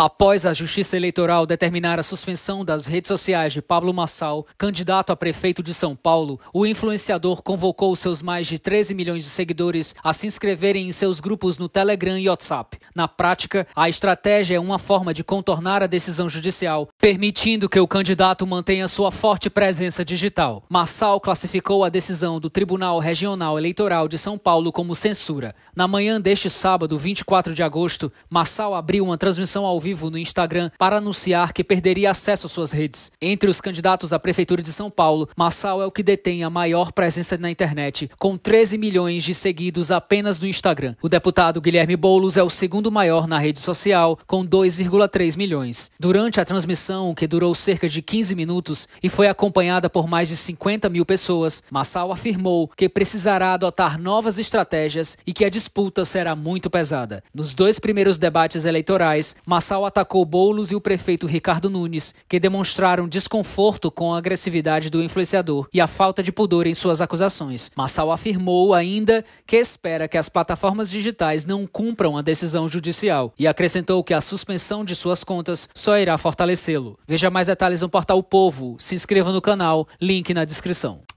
Após a Justiça Eleitoral determinar a suspensão das redes sociais de Pablo Massal, candidato a prefeito de São Paulo, o influenciador convocou seus mais de 13 milhões de seguidores a se inscreverem em seus grupos no Telegram e WhatsApp. Na prática, a estratégia é uma forma de contornar a decisão judicial, permitindo que o candidato mantenha sua forte presença digital. Massal classificou a decisão do Tribunal Regional Eleitoral de São Paulo como censura. Na manhã deste sábado, 24 de agosto, Massal abriu uma transmissão ao vivo vivo no Instagram para anunciar que perderia acesso às suas redes. Entre os candidatos à Prefeitura de São Paulo, Massal é o que detém a maior presença na internet, com 13 milhões de seguidos apenas no Instagram. O deputado Guilherme Boulos é o segundo maior na rede social, com 2,3 milhões. Durante a transmissão, que durou cerca de 15 minutos e foi acompanhada por mais de 50 mil pessoas, Massal afirmou que precisará adotar novas estratégias e que a disputa será muito pesada. Nos dois primeiros debates eleitorais, Massal local atacou Boulos e o prefeito Ricardo Nunes, que demonstraram desconforto com a agressividade do influenciador e a falta de pudor em suas acusações. Massal afirmou ainda que espera que as plataformas digitais não cumpram a decisão judicial e acrescentou que a suspensão de suas contas só irá fortalecê-lo. Veja mais detalhes no portal o Povo, se inscreva no canal, link na descrição.